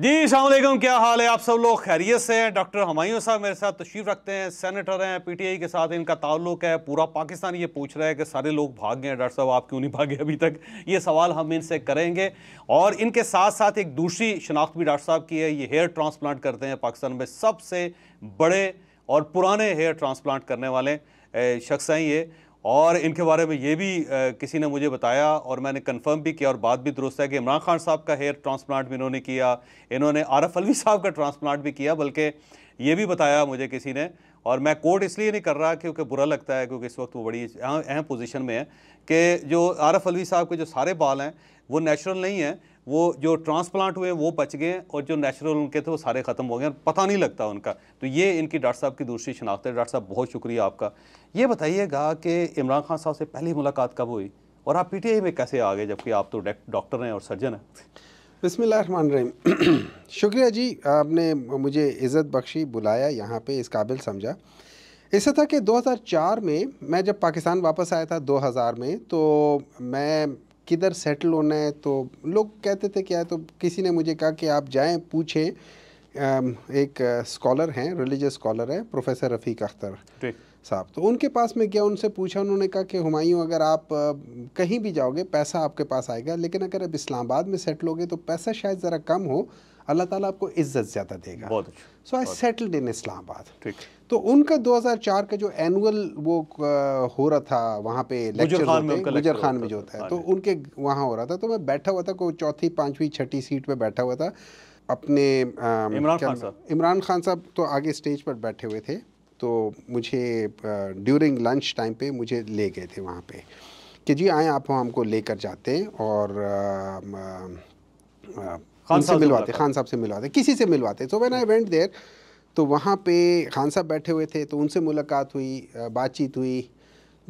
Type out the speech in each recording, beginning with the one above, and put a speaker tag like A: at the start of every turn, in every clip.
A: जी अलैक्म क्या हाल है आप सब लोग खैरियत से हैं डॉक्टर हमायूं साहब मेरे साथ तशरीफ़ रखते हैं सेनेटर हैं पीटीआई के साथ इनका ताल्लुक है पूरा पाकिस्तान ये पूछ रहा है कि सारे लोग भाग गए डॉक्टर साहब आप क्यों नहीं भागे अभी तक ये सवाल हम इनसे करेंगे और इनके साथ साथ एक दूसरी शनाख्त भी डॉक्टर साहब की है ये हेयर ट्रांसप्लांट करते हैं पाकिस्तान में सबसे बड़े और पुराने हेयर ट्रांसप्लांट करने वाले शख्स हैं ये और इनके बारे में ये भी किसी ने मुझे बताया और मैंने कंफर्म भी किया और बात भी दुरुस्त है कि इमरान खान साहब का हेयर ट्रांसप्लांट भी इन्होंने किया इन्होंने आरफ अलवी साहब का ट्रांसप्लांट भी किया बल्कि ये भी बताया मुझे किसी ने और मैं कोर्ट इसलिए नहीं कर रहा क्योंकि बुरा लगता है क्योंकि इस वक्त वो बड़ी अहम पोजीशन में है कि जो आरफ अलवी साहब के जो सारे बाल हैं वो नेचुरल नहीं हैं वो जो ट्रांसप्लांट हुए वो बच गए और जो नेचुरल उनके थे वो सारे ख़त्म हो गए पता नहीं लगता उनका तो ये इनकी डॉक्टर साहब की दूसरी शनाख्त है डॉक्टर साहब बहुत शुक्रिया आपका ये बताइएगा कि इमरान खान साहब से पहली मुलाकात कब हुई और आप पी में कैसे आ गए जबकि आप तो डॉक्टर हैं और सर्जन हैं रही
B: शुक्रिया जी आपने मुझे इज़्ज़त बख्शी बुलाया यहाँ पर इस काबिल समझा ऐसा था कि 2004 में मैं जब पाकिस्तान वापस आया था 2000 में तो मैं किधर सेटल होना है तो लोग कहते थे क्या तो किसी ने मुझे कहा कि आप जाएं पूछें एक स्कॉलर हैं रिलीजियस स्कॉलर है प्रोफेसर रफ़ीक अख्तर साहब तो उनके पास में गया उनसे पूछा उन्होंने कहा कि हुमायूं अगर आप कहीं भी जाओगे पैसा आपके पास आएगा लेकिन अगर आप इस्लामाबाद में सेटल होगे तो पैसा शायद ज़रा कम हो अल्लाह ताला आपको इज़्ज़त ज़्यादा देगा सो आई सेटल्ड इन इस्लामाबाद ठीक तो उनका 2004 का जो एनुअल वो हो रहा था वहाँ पे लेक्चर गुजर खान में जो होता है हाँ तो उनके वहाँ हो रहा था तो मैं बैठा हुआ था कोई चौथी पांचवी छठी सीट पे बैठा हुआ था अपने इमरान खान साहब तो आगे स्टेज पर बैठे हुए थे तो मुझे ड्यूरिंग लंच टाइम पे मुझे ले गए थे वहाँ पे कि जी आए आप हमको लेकर जाते हैं और खान साहब से मिलवाते खान साहब से मिलवाते किसी से मिलवाते so when I went there तो वहाँ पे खान साहब बैठे हुए थे तो उनसे मुलाकात हुई बातचीत हुई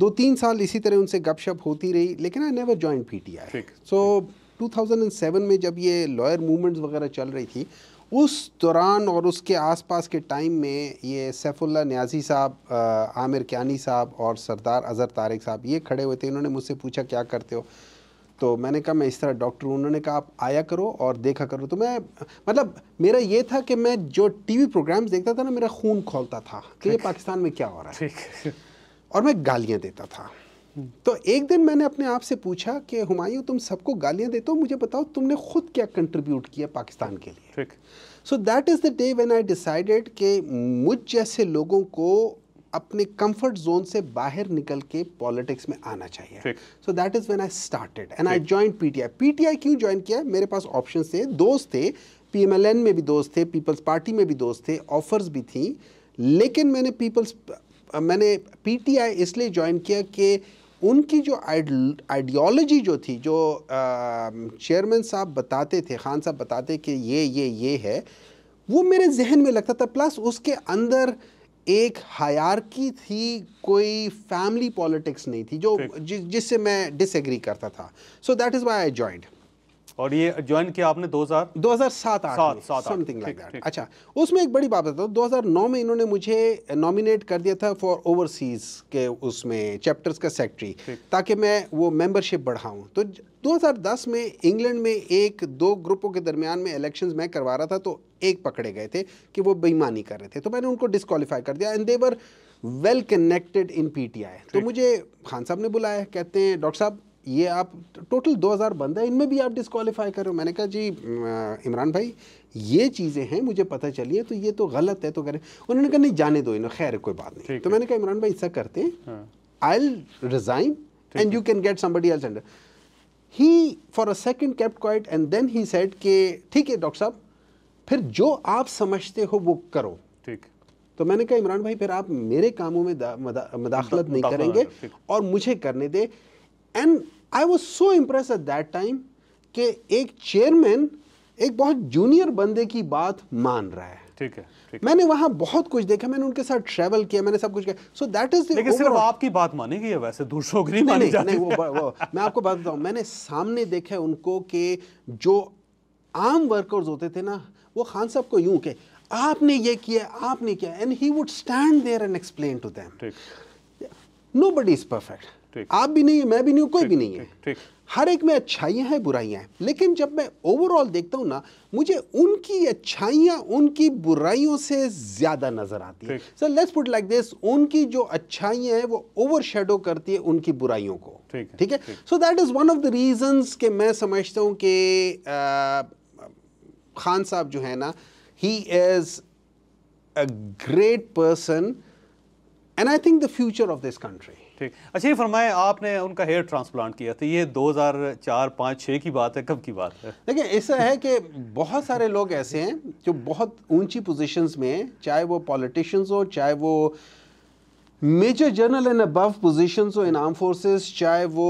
B: दो तीन साल इसी तरह उनसे गपशप होती रही लेकिन I never join P T I so 2007 में जब ये लॉयर मूवमेंट्स वगैरह चल रही थी उस दौरान और उसके आसपास के टाइम में ये सैफुल्ला न्याजी साहब आमिर क्यानी साहब और सरदार अजहर तारिक साहब ये खड़े हुए थे इन्होंने मुझसे पूछा क्या करते हो तो मैंने कहा मैं इस तरह डॉक्टर उन्होंने कहा आप आया करो और देखा करो तो मैं मतलब मेरा ये था कि मैं जो टीवी प्रोग्राम्स देखता था ना मेरा खून खोलता था कि ये पाकिस्तान में क्या हो रहा है और मैं गालियाँ देता था हम्म। तो एक दिन मैंने अपने आप से पूछा कि हुमायूं तुम सबको गालियाँ देते हो मुझे बताओ तुमने खुद क्या कंट्रीब्यूट किया पाकिस्तान के लिए so that is the day when I decided कि मुझ जैसे लोगों को अपने कंफर्ट जोन से बाहर निकल के पॉलिटिक्स में आना चाहिए so that is when I started and I join PTI PTI क्यों ज्वाइन किया मेरे पास ऑप्शन थे दोस्त थे पीएमएलएन में भी दोस्त थे पीपल्स पार्टी में भी दोस्त थे ऑफर्स भी थी लेकिन मैंने पीपल्स मैंने पीटीआई इसलिए ज्वाइन किया कि उनकी जो आइडियोलॉजी जो थी जो चेयरमैन साहब बताते थे खान साहब बताते कि ये ये ये है वो मेरे जहन में लगता था प्लस उसके अंदर एक की थी कोई फैमिली पॉलिटिक्स नहीं थी जो जिससे मैं डिसएग्री करता था so that is why I
A: joined और ये ज्वाइन किया आपने हजार सात आठ समथिंग लाइक अच्छा
B: उसमें एक बड़ी बात बताओ 2009 में इन्होंने मुझे नॉमिनेट कर दिया था फॉर ओवरसीज के उसमें चैप्टर्स का सेक्रेटरी ताकि मैं वो मेंबरशिप बढ़ाऊँ तो 2010 में इंग्लैंड में एक दो ग्रुपों के दरमियान में इलेक्शंस मैं करवा रहा था तो एक पकड़े गए थे कि वो बेईमानी कर रहे थे तो मैंने उनको डिस्कालीफाई कर दिया and they were well connected in PTI तो मुझे खान साहब ने बुलाया कहते हैं डॉक्टर साहब ये आप टोटल 2000 बंदे हैं इनमें भी आप डिस्कालीफाई करो मैंने कहा जी इमरान भाई ये चीज़ें हैं मुझे पता चली है तो ये तो गलत है तो करें उन्होंने कहा नहीं जाने दो इन्हें खैर कोई बात नहीं तो मैंने कहा इमरान भाई ऐसा करते हैं I'll resign and you can get somebody else under he for a second kept quiet and then he said के ठीक है डॉक्टर साहब फिर जो आप समझते हो वो करो ठीक तो मैंने कहा इमरान भाई फिर आप मेरे कामों में मदा, मदाखलत नहीं करेंगे और मुझे करने दे and I was so impress at that time कि एक चेयरमैन एक बहुत जूनियर बंदे की बात मान रहा है ठीक है ठीक मैंने वहां बहुत कुछ देखा मैंने उनके साथ ट्रेवल किया मैंने सब कुछ किया सो दैट इज लेकिन सिर्फ
A: आपकी बात मानेगी है वैसे दूसरों की नहीं मानी नहीं, नहीं, नहीं, वो, वो मैं आपको बात
B: बताऊं मैंने सामने देखा उनको कि जो आम वर्कर्स होते थे ना वो खान साहब को यूं के आपने ये किया आपने किया and he would stand there and explain to them nobody is perfect आप भी नहीं है मैं भी नहीं हूँ कोई भी नहीं है हर एक में अच्छाइयाँ हैं बुराइयां हैं लेकिन जब मैं ओवरऑल देखता हूँ ना मुझे उनकी अच्छाइयाँ उनकी बुराइयों से ज़्यादा नज़र आती है sir let's put like this उनकी जो अच्छाइयाँ हैं वो ओवर शेडो करती है उनकी बुराइयों को ठीक है so that is one of the reason के मैं समझता हूँ कि खान साहब जो है ना he is a great person and I think the future of this country
A: ठीक अच्छा ये फरमाए आपने उनका हेयर ट्रांसप्लांट किया था तो ये 2004 पाँच छः की बात है कब की बात है देखिए ऐसा है कि बहुत सारे लोग
B: ऐसे हैं जो बहुत ऊंची पोजीशंस में चाहे वो पॉलिटिशियंस हो चाहे वो major general and above position हो इन आर्म फोर्सेस चाहे वो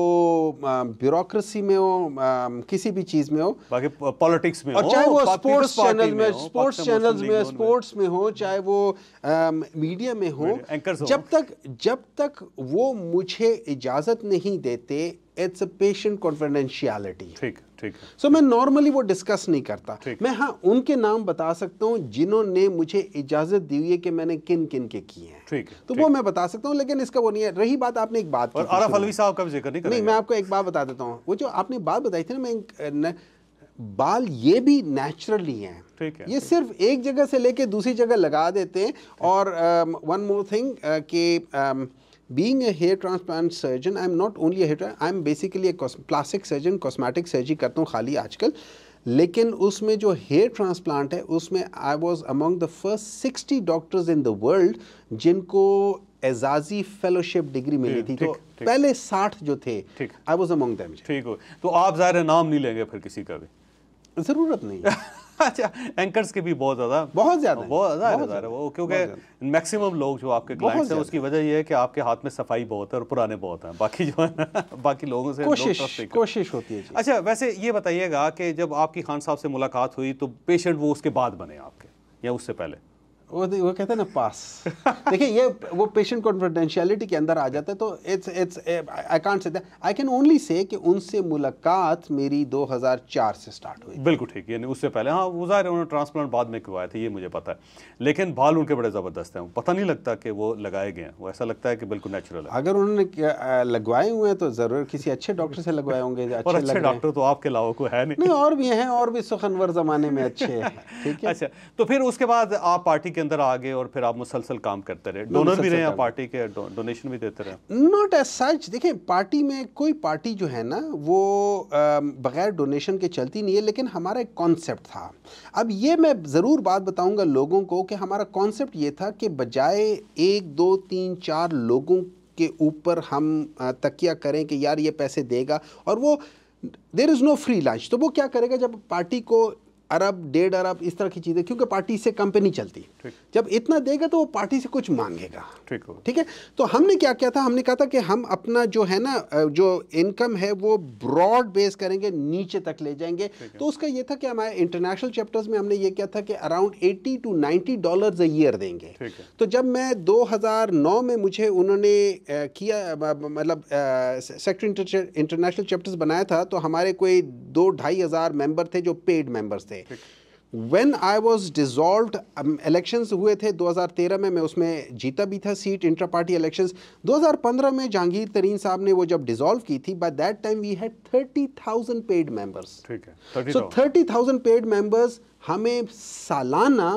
B: ब्यूरोक्रेसी में हो किसी भी चीज में हो बाकी पॉलिटिक्स में और चाहे वो स्पोर्ट्स चैनल में स्पोर्ट्स चैनल्स में स्पोर्ट्स में हो चाहे वो मीडिया में हो जब तक जब तक वो मुझे इजाजत नहीं देते इट्स अ पेशेंट कॉन्फिडेंशियलिटी ठीक ठीक सो मैं नॉर्मली वो डिस्कस नहीं करता मैं हाँ उनके नाम बता सकता हूँ जिन्होंने मुझे इजाजत दी हुई है कि मैंने किन किन के किए हैं ठीक तो वो मैं बता सकता हूँ लेकिन इसका वो नहीं है रही बात आपने एक बात और अरफ अलवी
A: साहब का जिक्र नहीं नहीं मैं
B: आपको एक बात बता देता हूँ वो जो आपने बात बताई थी ना मैं बाल ये भी नेचुरली हैं ठीक है ये ठीक सिर्फ एक जगह से लेके दूसरी जगह लगा देते हैं और वन मोर थिंग कि um, being a hair transplant surgeon, i am not only a hair i am basically a plastic surgeon, cosmetic surgery karta hu khali aajkal lekin usme jo hair transplant hai usme i was among the first 60 doctors in the world jinko एजाजी fellowship degree मिली थी तो पहले साठ जो थे I was among them
A: ठीक हो तो आप ज़ाहिर नाम नहीं लेंगे फिर किसी का भी ज़रूरत नहीं अच्छा एंकर्स के भी बहुत ज़्यादा बहुत ज़्यादा बहुत ज़्यादा है वो क्योंकि मैक्सिमम लोग जो आपके क्लाइंट्स हैं उसकी वजह ये है कि आपके हाथ में सफाई बहुत है और पुराने बहुत हैं बाकी जो है बाकी लोगों से कोशिश लोग कोशिश होती है अच्छा वैसे ये बताइएगा कि जब आपकी खान साहब से मुलाकात हुई तो पेशेंट वो उसके बाद बने आपके या उससे पहले
B: वो तो- वो कहते हैं ना पास
A: देखिए ये
B: वो पेशेंट कॉन्फिडेंशियलिटी के अंदर आ जाता है तो it's it's I can't say I can only say कि उनसे मुलाकात मेरी 2004 से स्टार्ट
A: हुई बिल्कुल ठीक यानी उससे पहले हाँ वो ज़ाहिर है उन्होंने ट्रांसप्लांट बाद में करवाया थे ये मुझे पता है लेकिन बाल उनके बड़े ज़बरदस्त हैं पता नहीं लगता कि वो लगाए गए हैं वो ऐसा लगता है कि बिल्कुल नेचुरल
B: है अगर उन्होंने लगवाए हुए हैं तो ज़रूर किसी अच्छे डॉक्टर से लगवाए
A: होंगे अच्छे डॉक्टर तो आपके अलावा को है नहीं और भी हैं और भी सुखनवर ज़माने में अच्छे हैं ठीक है अच्छा तो फिर उसके बाद आप पार्टी के अंदर आ गए और फिर आप मुसलसल काम करते रहे डोनर भी रहे हैं पार्टी के डोनेशन भी देते रहे
B: नॉट एज सच देखें पार्टी में कोई पार्टी जो है ना वो बगैर डोनेशन के चलती नहीं है लेकिन हमारा एक कॉन्सेप्ट था अब ये मैं ज़रूर बात बताऊँगा लोगों को कि हमारा कॉन्सेप्ट ये था कि बजाय एक दो तीन चार लोगों के ऊपर हम तकिया करें कि यार ये पैसे देगा और वो there is no free lunch तो वो क्या करेगा जब पार्टी को अरब डेढ़ अरब इस तरह की चीज़ें क्योंकि पार्टी से कम पे नहीं चलती जब इतना देगा तो वो पार्टी से कुछ मांगेगा ठीक ठीक है तो हमने क्या किया था हमने कहा था कि हम अपना जो है ना जो इनकम है वो ब्रॉड बेस करेंगे नीचे तक ले जाएंगे तो उसका ये था कि हमारे इंटरनेशनल चैप्टर्स में हमने ये किया था कि around eighty to ninety dollar a year देंगे तो जब मैं नौ में मुझे उन्होंने किया मतलब सेक्टर इंटरनेशनल चैप्टर्स बनाया था तो हमारे कोई दो ढाई हज़ार मेम्बर थे जो पेड मेम्बर्स थे थे when I was dissolve elections हुए थे 2013 में मैं उसमें जीता भी था सीट इंटर पार्टी इलेक्शंस 2015 में जहांगीर तरीन साहब ने वो जब डिजॉल्व की थी by that time we had 30,000 paid members ठीक है so thirty thousand paid members हमें सालाना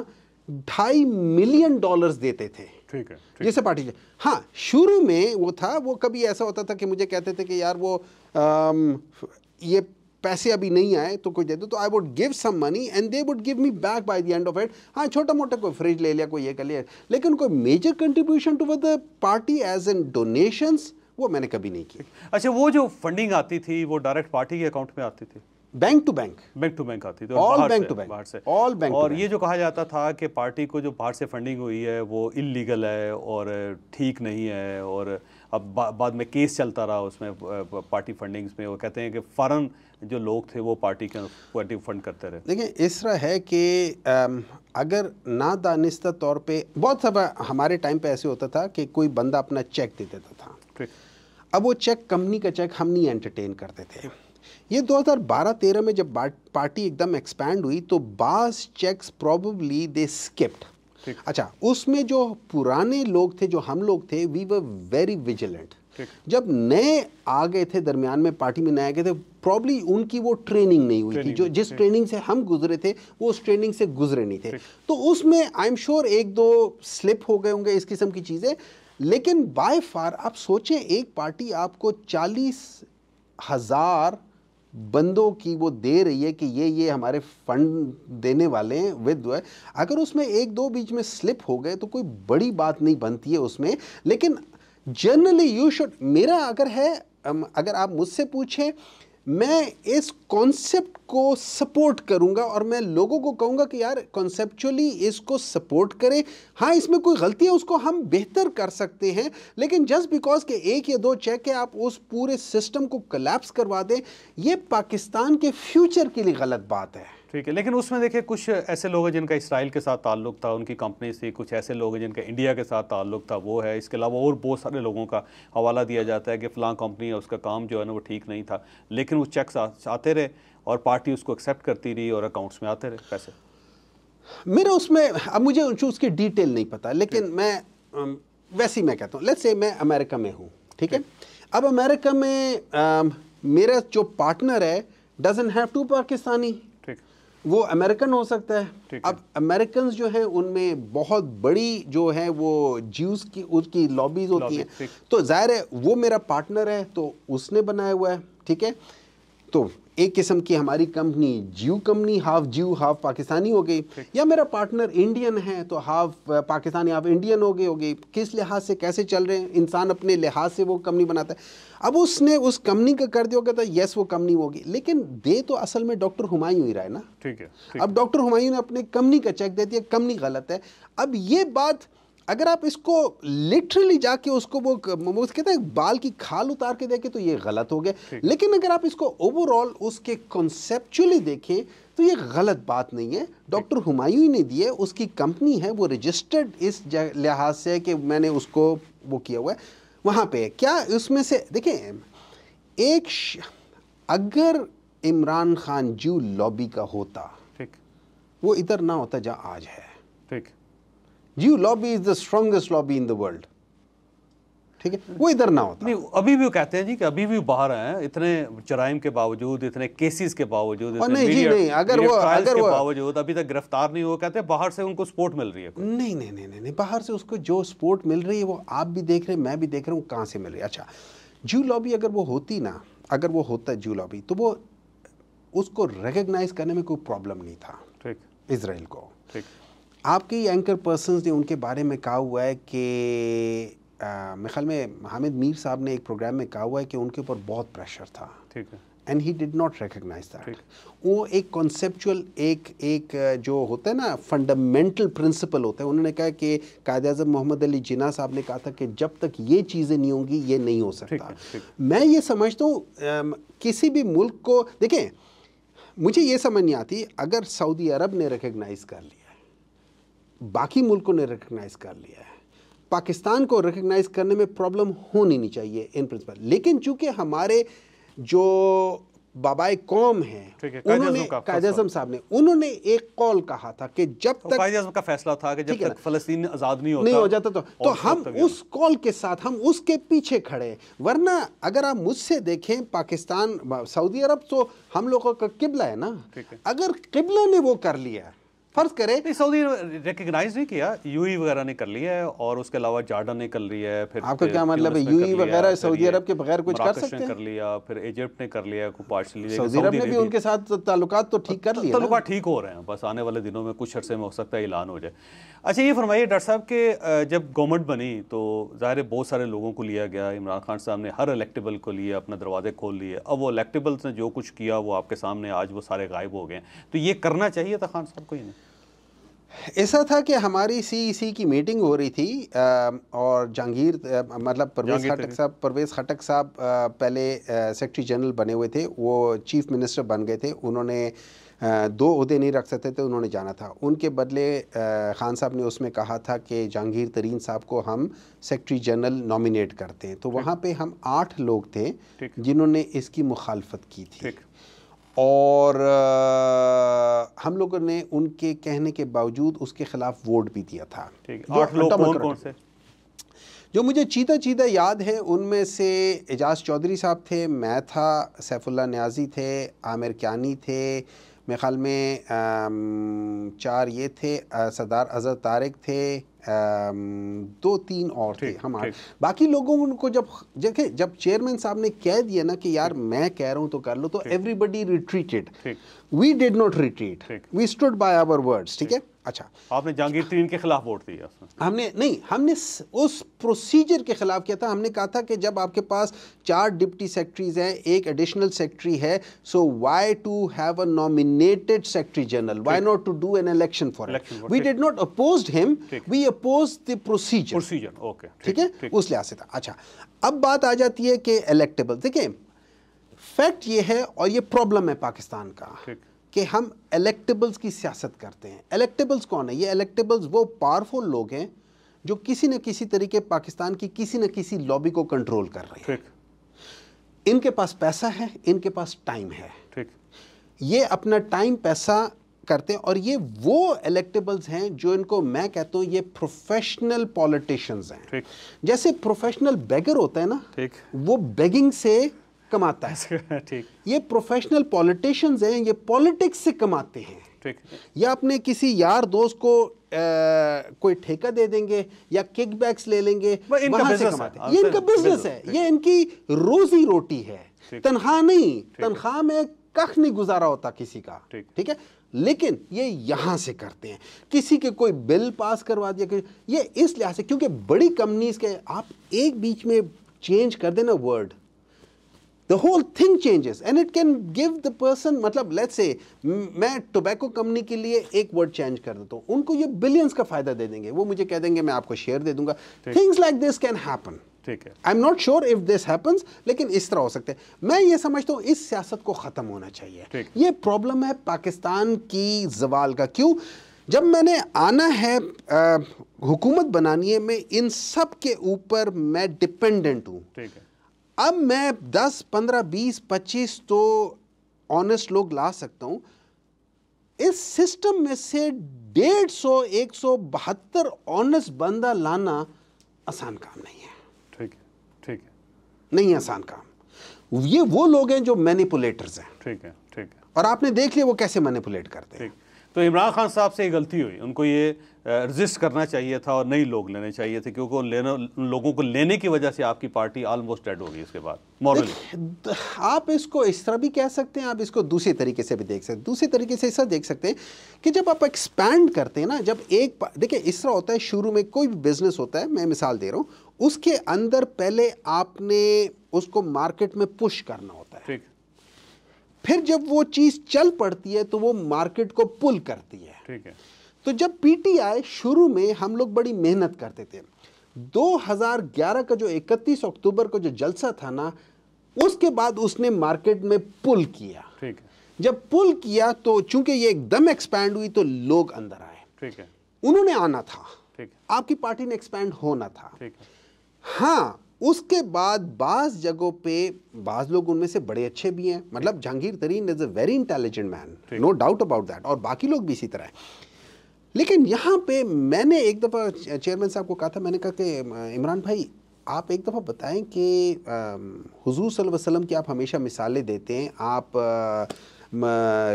B: ढाई मिलियन डॉलर्स देते थे ठीक है ठीक जैसे पार्टी हाँ शुरू में वो था वो कभी ऐसा होता था कि मुझे कहते थे कि यार वो आम, um, ये पैसे अभी नहीं आए तो कोई दे दो तो I would give some money and they would give me back by the end of it हाँ छोटा मोटा कोई फ्रिज ले लिया कोई ये कर लिया लेकिन कोई major contribution to the party as an donations वो मैंने
A: कभी नहीं किया अच्छा वो जो फंडिंग आती थी वो डायरेक्ट पार्टी के अकाउंट में आती थी bank to bank bank to bank आती थी ऑल बैंक टू बैंक बाहर से ऑल बैंक और ये जो कहा जाता था कि पार्टी को जो बाहर से फंडिंग हुई है वो इलीगल है और ठीक नहीं है और अब बा, बाद में केस चलता रहा उसमें पार्टी फंडिंग्स में वो कहते हैं कि फ़ौरन जो लोग थे वो पार्टी के पार्टी फंड करते रहे
B: देखिए इस तरह है कि अगर ना दानिस्ता तौर पे बहुत सब हमारे टाइम पे ऐसे होता था कि कोई बंदा अपना चेक दे देता था अब वो चेक कंपनी का चेक हम नहीं एंटरटेन करते थे ये 2012-13 में जब पार्टी एकदम एक्सपैंड हुई तो बास चेक्स प्रॉब्ली दे स्किप्ड अच्छा उसमें जो पुराने लोग थे जो हम लोग थे वी वर वेरी विजिलेंट जब नए आ गए थे दरमियान में पार्टी में नए आ गए थे प्रॉब्ली उनकी वो ट्रेनिंग नहीं हुई ट्रेनिंग थी जो जिस ट्रेनिंग से हम गुजरे थे वो उस ट्रेनिंग से गुजरे नहीं थे तो उसमें आई एम श्योर एक दो स्लिप हो गए होंगे इस किस्म की चीज़ें लेकिन बाय फार आप सोचें एक पार्टी आपको चालीस हज़ार बंदों की वो दे रही है कि ये ये हमारे फंड देने वाले हैं विद अगर उसमें एक दो बीच में स्लिप हो गए तो कोई बड़ी बात नहीं बनती है उसमें लेकिन जनरली यू शुड मेरा अगर है अगर आप मुझसे पूछें मैं इस कॉन्सेप्ट को सपोर्ट करूंगा और मैं लोगों को कहूंगा कि यार कॉन्सेप्चुअली इसको सपोर्ट करें हाँ इसमें कोई गलती है उसको हम बेहतर कर सकते हैं लेकिन जस्ट बिकॉज के एक या दो चेक है आप उस पूरे सिस्टम को कलेप्स करवा दें
A: ये पाकिस्तान
B: के फ्यूचर के लिए गलत बात है
A: ठीक है लेकिन उसमें देखिए कुछ ऐसे लोग हैं जिनका इसराइल के साथ ताल्लुक था उनकी कंपनी थी कुछ ऐसे लोग हैं जिनका इंडिया के साथ ताल्लुक था वो है इसके अलावा और बहुत सारे लोगों का हवाला दिया जाता है कि फ़लाँ कंपनी है उसका काम जो है ना वो ठीक नहीं था लेकिन वो चेक आते रहे और पार्टी उसको एक्सेप्ट करती रही और अकाउंट्स में आते रहे पैसे
B: मेरे उसमें अब मुझे उसकी डिटेल नहीं पता लेकिन मैं वैसे ही मैं कहता हूँ लेट्स से मैं अमेरिका में हूँ ठीक है अब अमेरिका में मेरा जो पार्टनर है डजन हैव टू पाकिस्तानी वो अमेरिकन हो सकता है अब अमेरिकन जो है उनमें बहुत बड़ी जो है वो ज्यूस की उसकी लॉबीज होती हैं तो जाहिर है वो मेरा पार्टनर है तो उसने बनाया हुआ है ठीक है तो एक किस्म की हमारी company Jew company half Jew half Pakistani हो गई या मेरा पार्टनर इंडियन है तो हाफ पाकिस्तानी हाफ इंडियन हो गए हो गई किस लिहाज से कैसे चल रहे हैं इंसान अपने लिहाज से वो कंपनी बनाता है अब उसने उस कंपनी का कर दिया कहता यस वो कंपनी होगी लेकिन दे तो असल में डॉक्टर हुमायूं ही रहा है ना ठीक है अब डॉक्टर हुमायूं ने अपने कंपनी का चेक दे दिया कंपनी गलत है अब ये बात अगर आप इसको लिटरली जाके उसको वो मोमोज कहते हैं बाल की खाल उतार के देखें तो ये गलत हो गया लेकिन अगर आप इसको ओवरऑल उसके कॉन्सेप्चुअली देखें तो ये गलत बात नहीं है डॉक्टर हुमायूं ने दिए उसकी कंपनी है वो रजिस्टर्ड इस लिहाज से कि मैंने उसको वो किया हुआ है वहाँ पे क्या उसमें से देखें एक अगर इमरान खान जू लॉबी का होता ठीक वो इधर ना होता जहाँ आज है ठीक Jew lobby is the strongest lobby in the world ठीक है
A: वो इधर ना होता नहीं अभी भी कहते हैं जी कि अभी भी बाहर हैं इतने जराइम के बावजूद इतने केसेस के बावजूद नहीं जी नहीं अगर वो अगर वो बावजूद अभी तक गिरफ्तार नहीं हुआ कहते बाहर से उनको सपोर्ट मिल रही है
B: नहीं नहीं नहीं नहीं बाहर से उसको जो सपोर्ट मिल रही है वो आप भी देख रहे हैं मैं भी देख रहा हूँ कहाँ से मिल रही है अच्छा जू लॉबी अगर वो होती ना अगर वो होता जू लॉबी तो वो उसको रिकग्नाइज करने में कोई प्रॉब्लम नहीं था ठीक इसराइल को ठीक आपके एंकर पर्सन ने उनके बारे में कहा हुआ है कि मेरे ख्याल में हामिद मीर साहब ने एक प्रोग्राम में कहा हुआ है कि उनके ऊपर बहुत प्रेशर था ठीक है and he did not recognise that वो एक कॉन्सेपचुअल एक एक जो होता है ना फंडामेंटल प्रिंसिपल होता है उन्होंने कहा कि कायद अजम मोहम्मद अली जिना साहब ने कहा था कि जब तक ये चीज़ें नहीं होंगी ये नहीं हो सकता ठीक है, ठीक है। मैं ये समझता हूँ किसी भी मुल्क को देखें मुझे ये समझ नहीं आती अगर सऊदी अरब ने रिकगनाइज कर लिया बाकी मुल्कों ने रिकगनाइज कर लिया है पाकिस्तान को रिकगनाइज करने में प्रॉब्लम होनी नहीं चाहिए इन प्रिंसिपल लेकिन चूंकि हमारे जो बाबा कौम है
A: उन्होंने कायद अजम
B: साहब ने उन्होंने एक कॉल कहा था कि
A: जब तो तक कायद अजम का फैसला था कि जब तक फलस्तीन आज़ाद नहीं होता नहीं हो जाता तो, तो हम उस
B: कॉल के साथ हम उसके पीछे खड़े वरना अगर आप मुझसे देखें पाकिस्तान सऊदी अरब तो हम लोगों का किबला है ना अगर किबला ने वो कर लिया फर्ज
A: करें सऊदी रिकग्नाइज नहीं किया यूई e वगैरह ने कर लिया है और उसके अलावा जार्डन ने कर लिया है फिर आपका क्या मतलब है e यूई वगैरह सऊदी अरब के बगैर कुछ कर सकते हैं कर लिया फिर इजिप्ट ने कर लिया पार्शली सऊदी अरब ने भी उनके
B: साथ ताल्लुकात तो ठीक कर लिए ताल्लुकात ठीक हो रहे
A: हैं बस आने वाले दिनों में कुछ अरसे में हो सकता है ऐलान हो जाए अच्छा ये फरमाइए डॉक्टर साहब के जब गवर्नमेंट बनी तो ज़ाहिर बहुत सारे लोगों को लिया गया इमरान खान साहब ने हर इलेक्टेबल को लिया अपना दरवाजे खोल लिए अब वो इलेक्टेबल्स ने जो कुछ किया वो आपके सामने आज वो सारे गायब हो गए तो ये करना चाहिए था खान साहब को ही नहीं
B: ऐसा था कि हमारी सी सी की मीटिंग हो रही थी आ, और जहांगीर मतलब परवेज खटक साहब परवेज खटक साहब पहले सेक्रेटरी जनरल बने हुए थे वो चीफ मिनिस्टर बन गए थे उन्होंने आ, दो अहदे नहीं रख सकते थे उन्होंने जाना था उनके बदले आ, खान साहब ने उसमें कहा था कि जहांगीर तरीन साहब को हम सेक्रेटरी जनरल नॉमिनेट करते हैं तो वहाँ पर हम आठ लोग थे जिन्होंने इसकी मुखालफत की थी और आ, हम लोगों ने उनके कहने के बावजूद उसके खिलाफ वोट भी दिया था
A: आठ लोग कौन कौन से
B: जो मुझे चीता चीता याद है उनमें से एजाज चौधरी साहब थे मैं था सैफुल्ला न्याजी थे आमिर क्यानी थे मेरे ख्याल में चार ये थे सरदार अजहर तारक थे दो तीन और थे हमारे बाकी लोगों को जब देखे जब चेयरमैन साहब ने कह दिया ना कि यार मैं कह रहा हूँ तो कर लो तो everybody retreated we did not retreat we stood by our words ठीक है
A: अच्छा आपने जहांगीर तरीन के खिलाफ वोट दिया
B: हमने नहीं हमने उस प्रोसीजर के खिलाफ किया था हमने कहा था कि जब आपके पास चार डिप्टी सेक्रेटरीज हैं एक एडिशनल सेक्रेटरी है so why to have a nominated secretary general why not to do an election for we did not oppose him we oppose the procedure procedure okay ठीक है उस लिहाज से था अच्छा अब बात आ जाती है कि इलेक्टेबल देखिए फैक्ट ये है और ये प्रॉब्लम है पाकिस्तान का ठीक कि हम इलेक्टेबल्स की सियासत करते हैं इलेक्टेबल्स कौन है ये इलेक्टेबल्स वो पावरफुल लोग हैं जो किसी न किसी तरीके पाकिस्तान की किसी न किसी लॉबी को कंट्रोल कर रहे हैं इनके पास पैसा है इनके पास टाइम है ठीक ये अपना टाइम पैसा करते हैं और ये वो इलेक्टेबल्स हैं जो इनको मैं कहता हूँ ये प्रोफेशनल पॉलिटिशियंस हैं जैसे प्रोफेशनल बेगर होता है ना वो बेगिंग से कमाता है ठीक ये प्रोफेशनल पॉलिटिशियंस हैं ये पॉलिटिक्स से कमाते हैं ठीक या अपने किसी यार दोस्त को आ, कोई ठेका दे देंगे या किकबैक्स ले लेंगे वहां से कमाते हैं ये इनका बिजनेस है ये इनकी रोजी रोटी है तनख्वाह नहीं तनख्वाह में कख नहीं गुजारा होता किसी का ठीक है लेकिन ये यहां से करते हैं किसी के कोई बिल पास करवा दिया ये इस लिहाज से क्योंकि बड़ी कंपनीज के आप एक बीच में चेंज कर देना word the whole thing changes and it can give the person मतलब लेट से मैं टोबैको कंपनी के लिए एक वर्ड चेंज कर देता हूँ उनको ये बिलियंस का फायदा दे देंगे वो मुझे कह देंगे मैं आपको शेयर दे दूंगा things like this can happen ठीक है I am not sure if this happens लेकिन इस तरह हो सकते हैं मैं ये समझता हूँ इस सियासत को ख़त्म होना चाहिए ये प्रॉब्लम है पाकिस्तान की जवाल का क्यों जब मैंने आना है आ, हुकूमत है मैं इन सब के ऊपर मैं डिपेंडेंट हूँ ठीक है अब मैं 10, 15, 20, 25 तो ऑनेस्ट लोग ला सकता हूं इस सिस्टम में से डेढ़ सौ एक सौ बहत्तर ऑनेस्ट बंदा लाना आसान काम नहीं है ठीक है ठीक है नहीं आसान काम ये वो लोग हैं जो मैनिपुलेटर्स हैं ठीक है ठीक है और आपने देख लिया वो कैसे
A: मैनिपुलेट करते हैं तो इमरान खान साहब से ये गलती हुई उनको ये रजिस्ट करना चाहिए था और नई लोग लेने चाहिए थे क्योंकि उन लोगों को लेने की वजह से आपकी पार्टी ऑलमोस्ट डेड हो गई इसके बाद मॉरली
B: आप इसको इस तरह भी कह सकते हैं आप इसको दूसरे तरीके से भी देख सकते हैं दूसरे तरीके से ऐसा देख सकते हैं कि जब आप एक्सपैंड करते हैं ना जब एक देखिए इस तरह होता है शुरू में कोई भी बिजनेस होता है मैं मिसाल दे रहा हूँ उसके अंदर पहले आपने उसको मार्केट में पुश करना होता है फिर जब वो चीज चल पड़ती है तो वो मार्केट को पुल करती है ठीक है तो जब पीटीआई शुरू में हम लोग बड़ी मेहनत करते थे 2011 का जो 31 अक्टूबर को जो जलसा था ना उसके बाद उसने मार्केट में पुल किया ठीक है जब पुल किया तो चूंकि ये एकदम एक्सपैंड हुई तो लोग अंदर आए ठीक है उन्होंने आना था ठीक है आपकी पार्टी ने एक्सपैंड होना था ठीक है हाँ उसके बाद बाज़ जगहों पे बाज़ लोग उनमें से बड़े अच्छे भी हैं मतलब Jahangir Tareen is a very intelligent man no doubt about that और बाकी लोग भी इसी तरह हैं लेकिन यहाँ पे मैंने एक दफ़ा चेयरमैन साहब को कहा था मैंने कहा कि इमरान भाई आप एक दफ़ा बताएं कि हुजूर सल्लल्लाहु अलैहि वसल्लम की आप हमेशा मिसालें देते हैं आप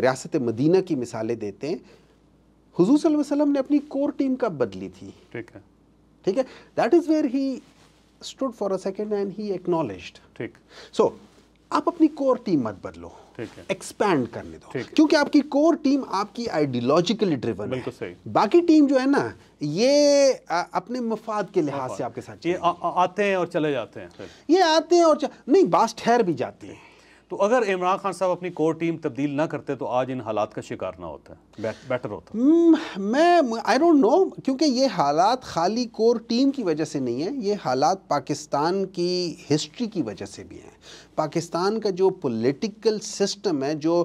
B: रियासत मदीना की मिसालें देते हैं हुजूर सल्लल्लाहु अलैहि वसल्लम ने अपनी कोर टीम कब बदली थी ठीक है ठीक है that is where he stood for a second and he acknowledged. ठीक. सो आप अपनी कोर टीम मत बदलो एक्सपैंड करने दो क्योंकि आपकी कोर टीम आपकी आइडियोलॉजिकली ड्रिवन है बाकी टीम जो है ना ये आ, अपने मफाद के लिहाज से आपके साथ
A: ये आ, आ, आते हैं और चले जाते हैं
B: ये आते हैं और नहीं बात ठहर भी जाती है
A: तो अगर इमरान खान साहब अपनी कोर टीम तब्दील ना करते तो आज इन हालात का शिकार ना होता है बेटर
B: होता मैं आई डोंट नो क्योंकि ये हालात खाली कोर टीम की वजह से नहीं है ये हालात पाकिस्तान की हिस्ट्री की वजह से भी हैं पाकिस्तान का जो पॉलिटिकल सिस्टम है जो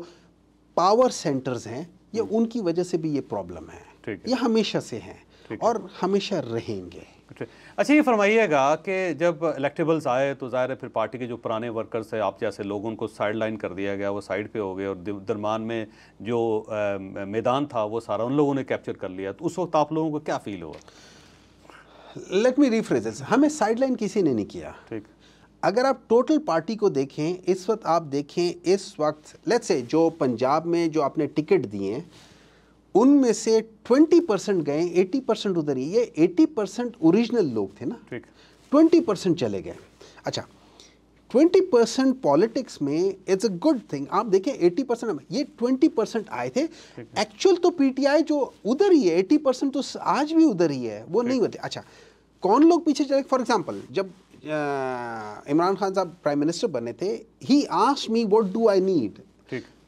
B: पावर सेंटर्स हैं ये hmm. उनकी वजह से भी ये प्रॉब्लम है ये हमेशा से हैं और हमेशा रहेंगे
A: सेक्रेटरी अच्छा ये फरमाइएगा कि जब इलेक्टेबल्स आए तो ज़ाहिर है फिर पार्टी के जो पुराने वर्कर्स हैं आप जैसे लोग उनको साइड लाइन कर दिया गया वो साइड पे हो गए और दरमान में जो आ, मैदान था वो सारा उन लोगों ने कैप्चर कर लिया तो उस वक्त आप लोगों को क्या फील हुआ
B: लेट मी रिफ्रेज हमें साइड लाइन किसी ने नहीं किया ठीक अगर आप टोटल पार्टी को देखें इस वक्त आप देखें इस वक्त लेट्स से जो पंजाब में जो आपने टिकट दिए हैं उनमें से 20 परसेंट गए 80 परसेंट उधर ही ये 80 परसेंट ओरिजिनल लोग थे ना ट्वेंटी परसेंट चले गए अच्छा 20 परसेंट पॉलिटिक्स में इट्स अ गुड थिंग आप देखें 80 परसेंट ये 20 परसेंट आए थे एक्चुअल तो पीटीआई जो उधर ही है 80 परसेंट तो आज भी उधर ही है वो नहीं होते अच्छा कौन लोग पीछे चले फॉर एग्जाम्पल जब इमरान खान साहब प्राइम मिनिस्टर बने थे he asked me what do I need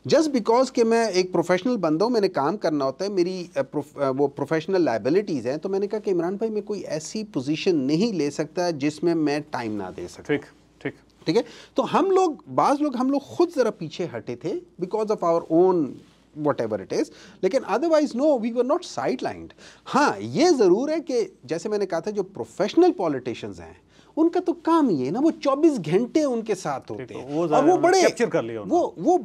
B: just because कि मैं एक प्रोफेशनल बंदा हूँ मैंने काम करना होता है मेरी वो प्रोफेशनल लाइबिलिटीज़ हैं तो मैंने कहा कि इमरान भाई मैं कोई ऐसी पोजीशन नहीं ले सकता जिसमें मैं टाइम ना दे सकता ठीक ठीक ठीक है तो हम लोग बाज़ लोग हम लोग खुद ज़रा पीछे हटे थे because of our own whatever it is लेकिन otherwise no we were not sidelined हाँ ये ज़रूर है कि जैसे मैंने कहा था जो प्रोफेशनल पॉलिटिशियंस हैं उनका तो काम ही है ना वो 24 घंटे उनके साथ होते हैं और वो बड़े कर लिया वो वो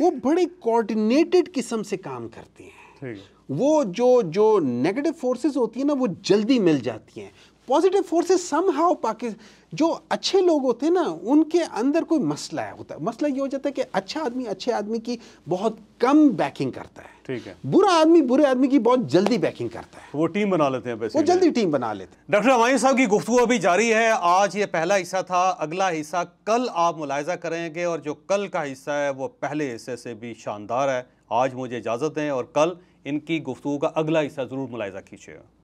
B: वो बड़े कोऑर्डिनेटेड किस्म से काम करती हैं वो जो जो नेगेटिव फोर्सेस होती है ना वो जल्दी मिल जाती हैं positive forces somehow Pakistan जो अच्छे लोग होते हैं ना उनके अंदर कोई मसला है होता है मसला ये हो जाता है कि अच्छा आदमी अच्छे आदमी की बहुत कम बैकिंग करता है ठीक है बुरा आदमी बुरे आदमी की बहुत
A: जल्दी बैकिंग करता है वो टीम बना लेते हैं वो जल्दी टीम बना लेते हैं डॉक्टर अवानी साहब की गुफ्तु अभी जारी है आज ये पहला हिस्सा था अगला हिस्सा कल आप मुलायजा करेंगे और जो कल का हिस्सा है वो पहले हिस्से से भी शानदार है आज मुझे इजाज़त दें और कल इनकी गुफ्तु का अगला हिस्सा ज़रूर मुलायजा कीजिएगा